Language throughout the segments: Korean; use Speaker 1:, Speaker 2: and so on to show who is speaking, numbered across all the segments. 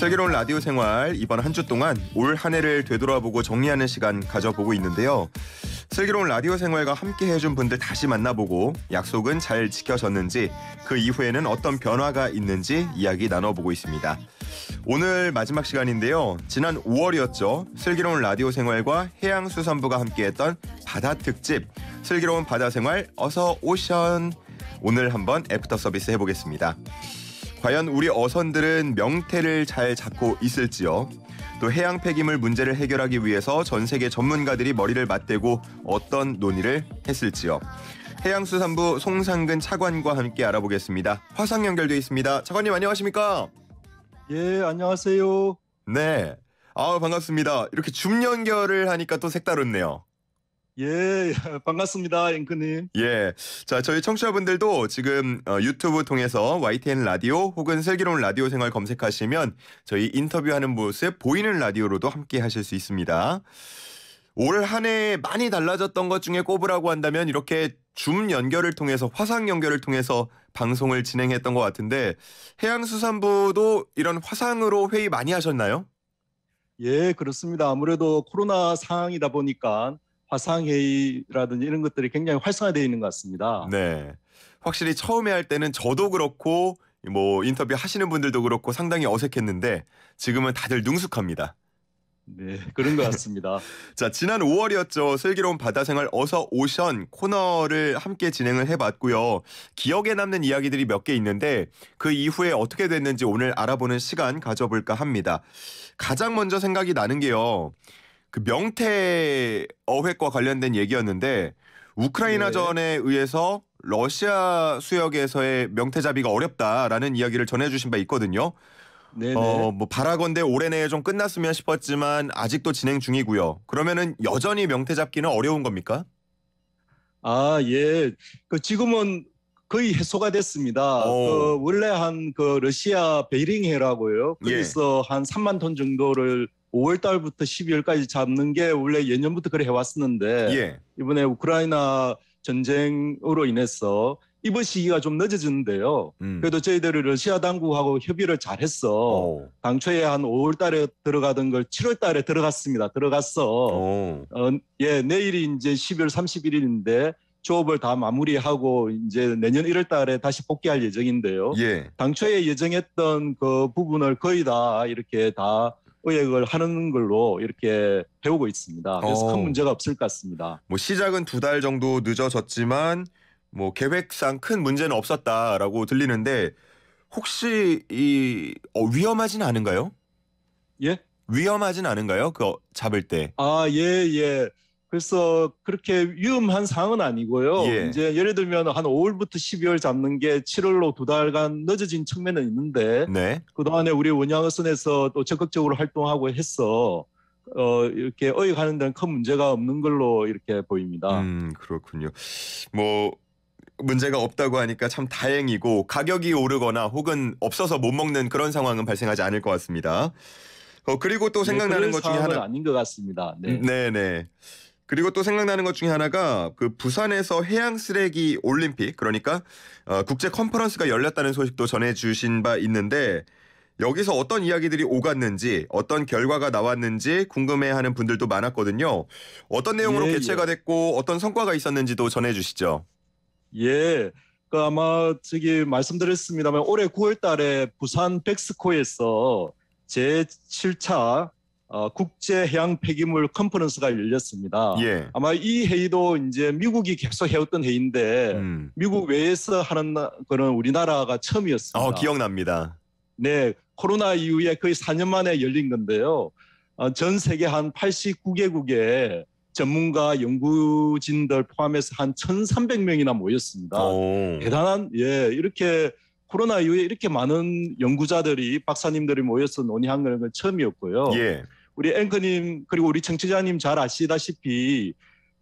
Speaker 1: 슬기로운 라디오 생활 이번 한 주 동안 올 한 해를 되돌아보고 정리하는 시간 가져보고 있는데요. 슬기로운 라디오 생활과 함께 해준 분들 다시 만나보고 약속은 잘 지켜졌는지 그 이후에는 어떤 변화가 있는지 이야기 나눠보고 있습니다. 오늘 마지막 시간인데요. 지난 5월이었죠. 슬기로운 라디오 생활과 해양수산부가 함께했던 바다 특집 슬기로운 바다 생활 어서 오션 오늘 한번 애프터 서비스 해보겠습니다. 과연 우리 어선들은 명태를 잘 잡고 있을지요? 또 해양 폐기물 문제를 해결하기 위해서 전 세계 전문가들이 머리를 맞대고 어떤 논의를 했을지요? 해양수산부 송상근 차관과 함께 알아보겠습니다. 화상 연결되어 있습니다. 차관님 안녕하십니까? 예, 안녕하세요. 네. 아, 반갑습니다. 이렇게 줌 연결을 하니까 또 색다른네요.
Speaker 2: 예, 예 반갑습니다, 앵크님.
Speaker 1: 예. 자, 저희 청취자분들도 지금 어, 유튜브 통해서 YTN 라디오 혹은 슬기로운 라디오 생활 검색하시면 저희 인터뷰하는 모습 보이는 라디오로도 함께 하실 수 있습니다. 올 한 해 많이 달라졌던 것 중에 꼽으라고 한다면 이렇게 줌 연결을 통해서 화상 연결을 통해서 방송을 진행했던 것 같은데 해양수산부도 이런 화상으로 회의 많이 하셨나요? 예, 그렇습니다. 아무래도 코로나
Speaker 2: 상황이다 보니까 화상회의라든지 이런 것들이 굉장히 활성화되어 있는 것 같습니다.
Speaker 1: 네. 확실히 처음에 할 때는 저도 그렇고 뭐 인터뷰 하시는 분들도 그렇고 상당히 어색했는데 지금은 다들 능숙합니다. 네, 그런 것 같습니다. 자, 지난 5월이었죠. 슬기로운 바다생활 어서 오션 코너를 함께 진행을 해봤고요. 기억에 남는 이야기들이 몇 개 있는데 그 이후에 어떻게 됐는지 오늘 알아보는 시간 가져볼까 합니다. 가장 먼저 생각이 나는 게요. 그 명태 어획과 관련된 얘기였는데 우크라이나전에 네. 의해서 러시아 수역에서의 명태잡이가 어렵다라는 이야기를 전해주신 바 있거든요. 네네. 어, 뭐 바라건대 올해 내에 좀 끝났으면 싶었지만 아직도 진행 중이고요. 그러면은 여전히 명태 잡기는 어려운 겁니까? 아, 예. 그
Speaker 2: 지금은 거의 해소가 됐습니다. 그 원래 한 그 러시아 베링해라고요. 그래서 예. 한 3만 톤 정도를 5월 달부터 12월까지 잡는 게 원래 예년부터 그래 해왔었는데 예. 이번에 우크라이나 전쟁으로 인해서 이번 시기가 좀 늦어졌는데요. 음. 그래도 저희들이 러시아 당국하고 협의를 잘했어. 당초에 한 5월 달에 들어가던 걸 7월 달에 들어갔습니다. 들어갔어. 어, 예, 내일이 이제 12월 31일인데 조업을 다 마무리하고 이제 내년 1월 달에 다시 복귀할 예정인데요. 예. 당초에 예정했던 그 부분을 거의 다 이렇게 다 의액을 하는 걸로 이렇게 배우고 있습니다.
Speaker 1: 그래서 어. 큰 문제가
Speaker 2: 없을 것 같습니다.
Speaker 1: 뭐 시작은 두 달 정도 늦어졌지만 뭐 계획상 큰 문제는 없었다라고 들리는데 혹시 이 어, 위험하진 않은가요? 예? 위험하진 않은가요? 그 잡을 때? 아,
Speaker 2: 예, 예. 그래서 그렇게 위험한 상황은 아니고요. 예. 이제 예를 들면 한 5월부터 12월 잡는 게 7월로 두 달간 늦어진 측면은 있는데 네. 그동안에 우리 원양어선에서 또 적극적으로 활동하고 해서 어, 이렇게 어이가는
Speaker 1: 데는 큰 문제가 없는 걸로 이렇게 보입니다. 음, 그렇군요. 뭐 문제가 없다고 하니까 참 다행이고 가격이 오르거나 혹은 없어서 못 먹는 그런 상황은 발생하지 않을 것 같습니다. 어, 그리고 또 네, 생각나는 네, 것 중에 하나
Speaker 2: 아닌 것 같습니다. 네, 음, 네.
Speaker 1: 네. 그리고 또 생각나는 것 중에 하나가 그 부산에서 해양 쓰레기 올림픽 그러니까 어, 국제 컨퍼런스가 열렸다는 소식도 전해주신 바 있는데 여기서 어떤 이야기들이 오갔는지 어떤 결과가 나왔는지 궁금해하는 분들도 많았거든요. 어떤 내용으로 예, 개최가 예. 됐고 어떤 성과가 있었는지도 전해주시죠.
Speaker 2: 예. 그 아마 저기 말씀드렸습니다만 올해 9월달에 부산 백스코에서 제 7차 어, 국제 해양 폐기물 컨퍼런스가 열렸습니다. 예. 아마 이 회의도 이제 미국이 계속 해왔던 회의인데 음. 미국 외에서 하는 거는 우리나라가 처음이었습니다. 어, 기억납니다. 네, 코로나 이후에 거의 4년 만에 열린 건데요. 어, 전 세계 한 89개국에 전문가 연구진들 포함해서 한 1,300명이나 모였습니다. 오. 대단한 예 이렇게 코로나 이후에 이렇게 많은 연구자들이 박사님들이 모여서 논의한 건 처음이었고요. 예. 우리 앵커님 그리고 우리 청취자님 잘 아시다시피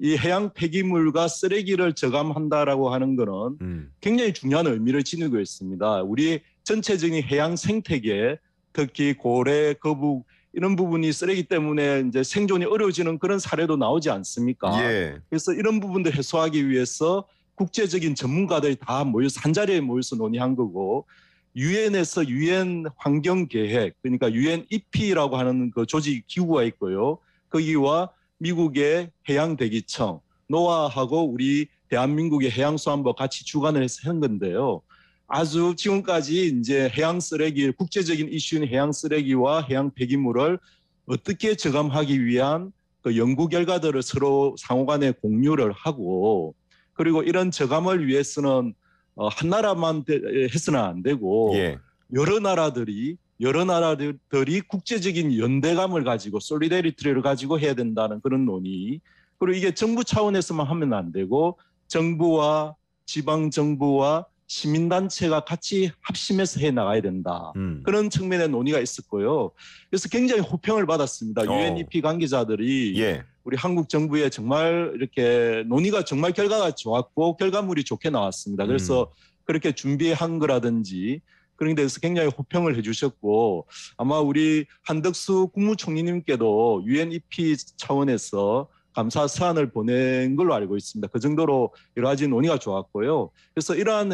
Speaker 2: 이 해양 폐기물과 쓰레기를 저감한다라고 하는 거는 음. 굉장히 중요한 의미를 지니고 있습니다. 우리 전체적인 해양 생태계 특히 고래, 거북 이런 부분이 쓰레기 때문에 이제 생존이 어려워지는 그런 사례도 나오지 않습니까? 예. 그래서 이런 부분들 해소하기 위해서 국제적인 전문가들이 다 모여서 한 자리에 모여서 논의한 거고 유엔에서 유엔 환경 계획 그러니까 유엔 EP라고 하는 그 조직 기구가 있고요. 거기와 그 미국의 해양 대기청 노아하고 우리 대한민국의 해양수산부 같이 주관을 해서 한 건데요. 아주 지금까지 이제 해양 쓰레기 국제적인 이슈인 해양 쓰레기와 해양 폐기물을 어떻게 저감하기 위한 그 연구 결과들을 서로 상호간에 공유를 하고 그리고 이런 저감을 위해서는 어, 한 나라만 되, 해서는 안 되고 예. 여러 나라들이 여러 나라들이 국제적인 연대감을 가지고 솔리데리티를 가지고 해야 된다는 그런 논의 그리고 이게 정부 차원에서만 하면 안 되고 정부와 지방 정부와 시민단체가 같이 합심해서 해 나가야 된다. 음. 그런 측면의 논의가 있었고요. 그래서 굉장히 호평을 받았습니다. UNEP 어. 관계자들이 예. 우리 한국 정부에 정말 이렇게 논의가 정말 결과가 좋았고 결과물이 좋게 나왔습니다. 그래서 음. 그렇게 준비한 거라든지 그런 데서 굉장히 호평을 해주셨고 아마 우리 한덕수 국무총리님께도 UNEP 차원에서 감사 사안을 보낸 걸로 알고 있습니다. 그 정도로 여러 가지 논의가 좋았고요. 그래서 이러한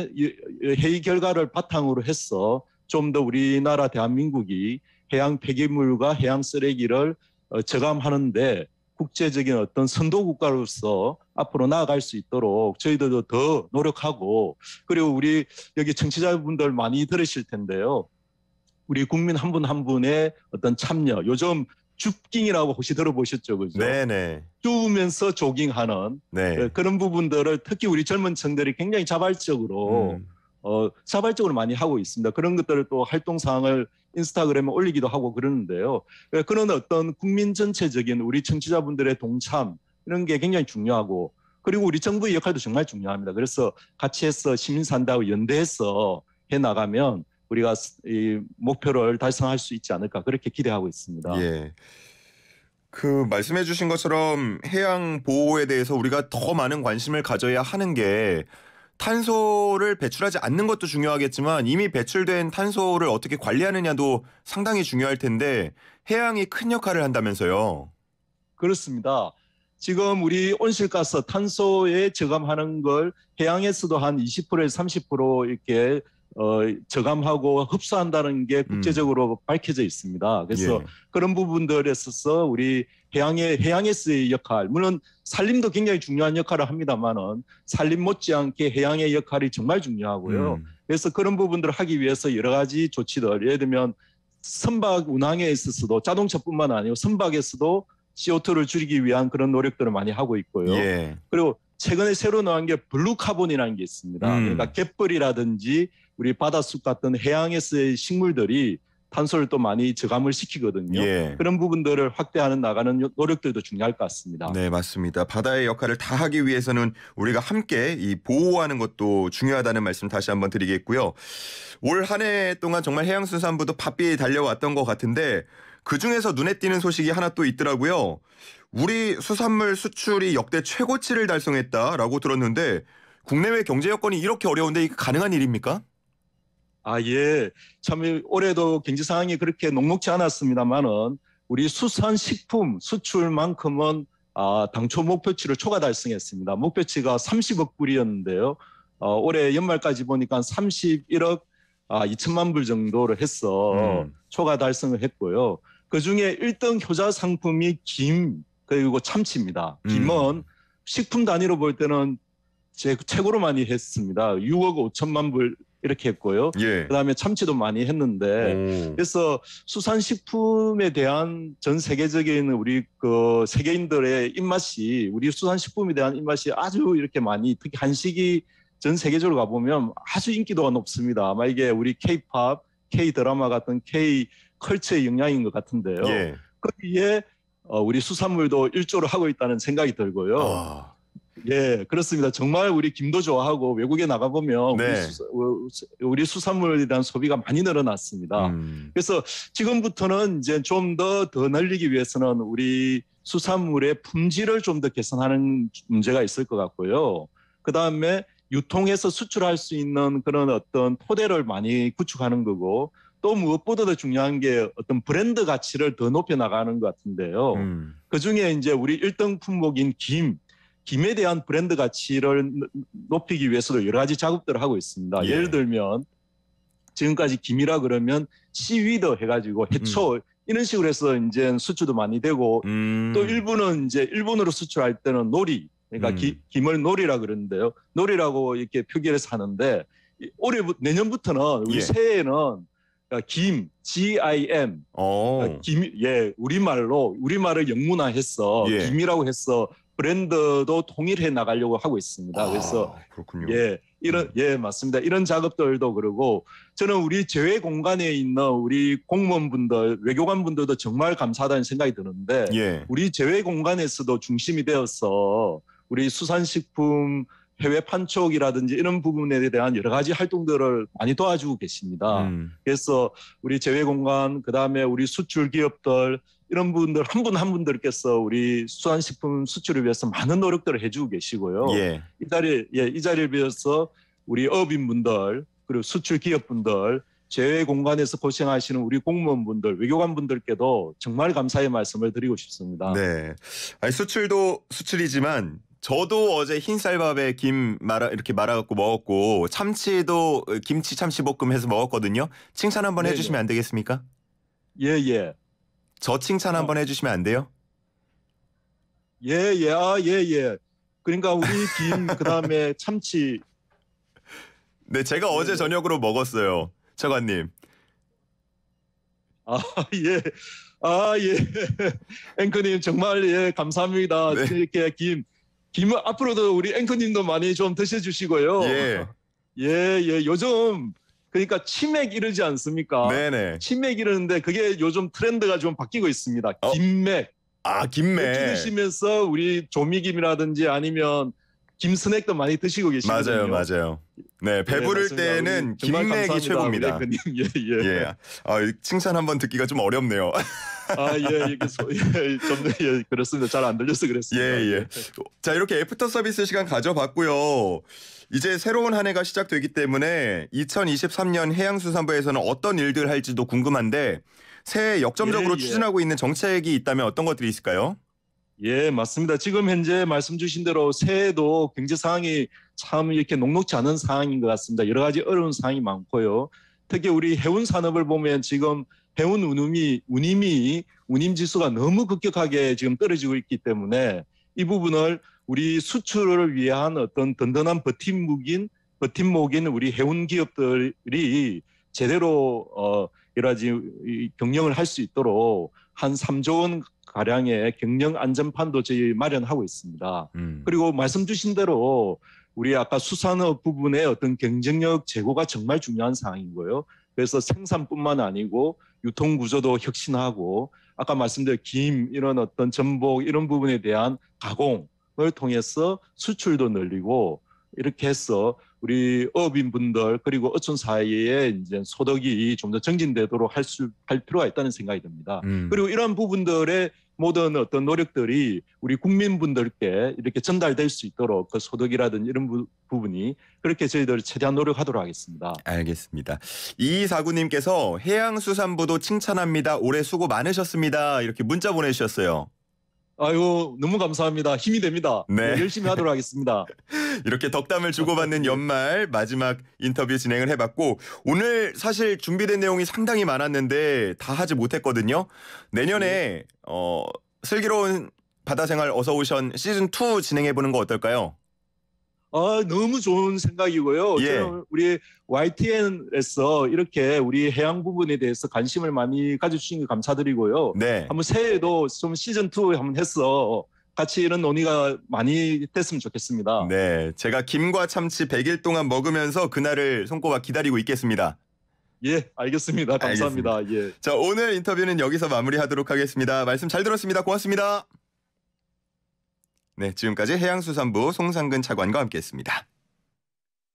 Speaker 2: 회의 결과를 바탕으로 해서 좀 더 우리나라 대한민국이 해양 폐기물과 해양 쓰레기를 어, 저감하는데 국제적인 어떤 선도 국가로서 앞으로 나아갈 수 있도록 저희들도 더 노력하고 그리고 우리 여기 청취자분들 많이 들으실 텐데요. 우리 국민 한 분한 한 분의 어떤 참여. 요즘 줍깅이라고 혹시 들어보셨죠, 그죠? 네네. 쭈우면서 네. 조깅하는 네. 예, 그런 부분들을 특히 우리 젊은 층들이 굉장히 자발적으로 음. 어, 자발적으로 많이 하고 있습니다. 그런 것들을 또 활동 사항을 인스타그램에 올리기도 하고 그러는데요. 예, 그런 어떤 국민 전체적인 우리 청취자분들의 동참 이런 게 굉장히 중요하고 그리고 우리 정부의 역할도 정말 중요합니다. 그래서 같이 해서 시민산다고 연대해서 해 나가면 우리가 이 목표를
Speaker 1: 달성할 수 있지 않을까 그렇게 기대하고 있습니다. 예. 그 말씀해 주신 것처럼 해양 보호에 대해서 우리가 더 많은 관심을 가져야 하는 게 탄소를 배출하지 않는 것도 중요하겠지만 이미 배출된 탄소를 어떻게 관리하느냐도 상당히 중요할 텐데 해양이 큰 역할을 한다면서요. 그렇습니다.
Speaker 2: 지금 우리 온실가스 탄소에 저감하는 걸 해양에서도 한 20%에서 30% 이렇게 어, 저감하고 흡수한다는 게 음. 국제적으로 음. 밝혀져 있습니다. 그래서 예. 그런 부분들에 있어서 우리 해양의 해양에서의 역할, 물론 산림도 굉장히 중요한 역할을 합니다만은 산림 못지않게 해양의 역할이 정말 중요하고요. 음. 그래서 그런 부분들을 하기 위해서 여러 가지 조치들, 예를 들면 선박 운항에 있어서도 자동차뿐만 아니고 선박에서도 CO2를 줄이기 위한 그런 노력들을 많이 하고 있고요. 예. 그리고 최근에 새로 나온 게 블루 카본이라는 게 있습니다. 음. 그러니까 갯벌이라든지 우리 바닷속 같은 해양에서의 식물들이 탄소를 또 많이 저감을 시키거든요. 예. 그런 부분들을 확대하는 나가는 노력들도 중요할 것
Speaker 1: 같습니다. 네, 맞습니다. 바다의 역할을 다 하기 위해서는 우리가 함께 이 보호하는 것도 중요하다는 말씀 다시 한번 드리겠고요. 올 한 해 동안 정말 해양수산부도 바삐 달려왔던 것 같은데 그 중에서 눈에 띄는 소식이 하나 또 있더라고요. 우리 수산물 수출이 역대 최고치를 달성했다라고 들었는데 국내외 경제 여건이 이렇게 어려운데 이게 가능한 일입니까? 아, 예. 참 올해도 경제
Speaker 2: 상황이 그렇게 녹록지 않았습니다만은 우리 수산식품 수출만큼은 아, 당초 목표치를 초과 달성했습니다. 목표치가 30억 불이었는데요. 어, 올해 연말까지 보니까 31억 아, 2천만 불정도로 해서 음. 초과 달성을 했고요. 그 중에 1등 효자 상품이 김, 그리고 참치입니다. 음. 김은 음. 식품 단위로 볼 때는 제, 최고로 많이 했습니다. 6억 5천만 불 이렇게 했고요. 예. 그다음에 참치도 많이 했는데 오. 그래서 수산식품에 대한 전 세계적인 우리 그 세계인들의 입맛이 우리 수산식품에 대한 입맛이 아주 이렇게 많이 특히 한식이 전 세계적으로 가보면 아주 인기도가 높습니다. 아마 이게 우리 K-팝, K-드라마 같은 K-컬처의 영향인 것 같은데요. 예. 거기에 어, 우리 수산물도 일조를 하고 있다는 생각이 들고요. 아. 예, 그렇습니다. 정말 우리 김도좋아하고 외국에 나가보면 네. 우리, 수, 우리 수산물에 대한 소비가 많이 늘어났습니다. 음. 그래서 지금부터는 이제 좀 더더 더 늘리기 위해서는 우리 수산물의 품질을 좀 더 개선하는 문제가 있을 것 같고요. 그 다음에 유통에서 수출할 수 있는 그런 어떤 토대를 많이 구축하는 거고 또 무엇보다 도 중요한 게 어떤 브랜드 가치를 더 높여 나가는 것 같은데요. 음. 그 중에 이제 우리 일등 품목인 김, 김에 대한 브랜드 가치를 높이기 위해서도 여러 가지 작업들을 하고 있습니다. 예. 를 들면 지금까지 김이라 그러면 시위더 해가지고 음. 해초 음. 이런 식으로 해서 이제 수출도 많이 되고 음. 또 일부는 이제 일본으로 수출할 때는 놀이 그러니까 음. 기, 김을 놀이라 그러는데요. 놀이라고 이렇게 표기를서 하는데 올해 내년부터는 우리 예. 새해에는 그러니까 김 G.I.M. 오. 어. 김, 예, 우리말로 우리말을 영문화했어 예. 김이라고 했어 브랜드도 통일해 나가려고 하고 있습니다. 아, 그래서 그렇군요. 예, 이런 네. 예 맞습니다. 이런 작업들도 그러고 저는 우리 제외 공간에 있는 우리 공무원분들, 외교관분들도 정말 감사하다는 생각이 드는데 예. 우리 제외 공간에서도 중심이 되어서 우리 수산식품 해외 판촉이라든지 이런 부분에 대한 여러 가지 활동들을 많이 도와주고 계십니다. 음. 그래서 우리 재외공간 그다음에 우리 수출 기업들 이런 분들 한 분 한 분들께서 우리 수산식품 수출을 위해서 많은 노력들을 해주고 계시고요. 예. 이 자리 예이 자리를 비해서 우리 어업인분들 그리고 수출 기업분들 제외 공간에서 고생하시는 우리
Speaker 1: 공무원분들, 외교관분들께도 정말 감사의 말씀을 드리고 싶습니다. 네. 아니, 수출도 수출이지만 저도 어제 흰쌀밥에 김 말아 이렇게 말아갖고 먹었고 참치도 어, 김치 참치볶음 해서 먹었거든요. 칭찬 한번 네, 해주시면 안 되겠습니까? 예예. 예. 저 칭찬 아. 한번 어. 해주시면 안 돼요? 예예 아예 예, 그러니까 우리 김 그다음에 참치. 네 제가 어제 예. 저녁으로 먹었어요, 차관님.
Speaker 2: 아 예. 아, 예. 앵커님, 정말, 예, 감사합니다. 네. 이렇게 김, 김 앞으로도 우리 앵커님도 많이 좀 드셔 주시고요. 예. 예, 예. 요즘 그러니까 치맥 이러지 않습니까? 네네. 치맥 이러는데 그게 요즘 트렌드가 좀 바뀌고 있습니다. 어? 김맥. 아, 김맥. 드시면서 우리 조미김이라든지 아니면 김 스낵도 많이 드시고 계시거든 맞아요,
Speaker 1: 맞아요. 네, 네 배부를 네, 때는 김맥이 최고입니다. 예, 예. 예. 아, 칭찬 한번 듣기가 좀 어렵네요. 아, 예, 예 이게 예, 예, 점점, 예, 그렇습니다. 잘 안 들려서 그랬습니다. 예, 예, 예. 자, 이렇게 애프터 서비스 시간 가져봤고요. 이제 새로운 한 해가 시작되기 때문에 2023년 해양수산부에서는 어떤 일들 할지도 궁금한데 새해 역점적으로 예, 예. 추진하고 있는 정책이 있다면 어떤 것들이 있을까요? 예, 맞습니다.
Speaker 2: 지금 현재 말씀 주신 대로 새해도 경제 상황이 참 이렇게 녹록지 않은 상황인 것 같습니다. 여러 가지 어려운 상황이 많고요. 특히 우리 해운 산업을 보면 지금 해운 운임이 운임이 운임 지수가 너무 급격하게 지금 떨어지고 있기 때문에 이 부분을 우리 수출을 위한 어떤 든든한 버팀목인 버팀목인 우리 해운 기업들이 제대로 어 여러 가지 경영을 할 수 있도록 한 3조 원 가량의 경영 안전판도 저희 마련하고 있습니다. 음. 그리고 말씀 주신 대로 우리 아까 수산업 부분의 어떤 경쟁력 제고가 정말 중요한 상황인 거예요. 그래서 생산뿐만 아니고 유통 구조도 혁신하고 아까 말씀드린 김 이런 어떤 전복 이런 부분에 대한 가공을 통해서 수출도 늘리고 이렇게 해서 우리 어업인분들 그리고 어촌 사이에 이제 소득이 좀 더 증진되도록 할 수할 할 필요가 있다는 생각이 듭니다. 음. 그리고 이런 부분들의 모든 어떤 노력들이 우리 국민분들께 이렇게 전달될 수 있도록 그 소득이라든지 이런 부, 분이 그렇게 저희들
Speaker 1: 최대한 노력하도록 하겠습니다. 알겠습니다. 이사구님께서 해양수산부도 칭찬합니다. 올해 수고 많으셨습니다. 이렇게 문자 보내주셨어요. 아이고 너무 감사합니다. 힘이 됩니다. 네. 네, 열심히 하도록 하겠습니다. 이렇게 덕담을 주고받는 연말 마지막 인터뷰 진행을 해봤고 오늘 사실 준비된 내용이 상당히 많았는데 다 하지 못했거든요. 내년에 네. 어, 슬기로운 바다생활 어서오션 시즌 2 진행해보는 거 어떨까요?
Speaker 2: 어, 너무 좋은 생각이고요. 예. 우리 YTN에서 이렇게 우리 해양 부분에 대해서 관심을 많이 가져주신 게 감사드리고요. 네. 한번 새해에도 좀 시즌 2 한번 해서 같이
Speaker 1: 이런 논의가 많이 됐으면 좋겠습니다. 네, 제가 김과 참치 100일 동안 먹으면서 그날을 손꼽아 기다리고 있겠습니다. 예, 알겠습니다. 감사합니다. 알겠습니다. 예. 자, 오늘 인터뷰는 여기서 마무리하도록 하겠습니다. 말씀 잘 들었습니다. 고맙습니다. 네, 지금까지 해양수산부 송상근 차관과 함께했습니다.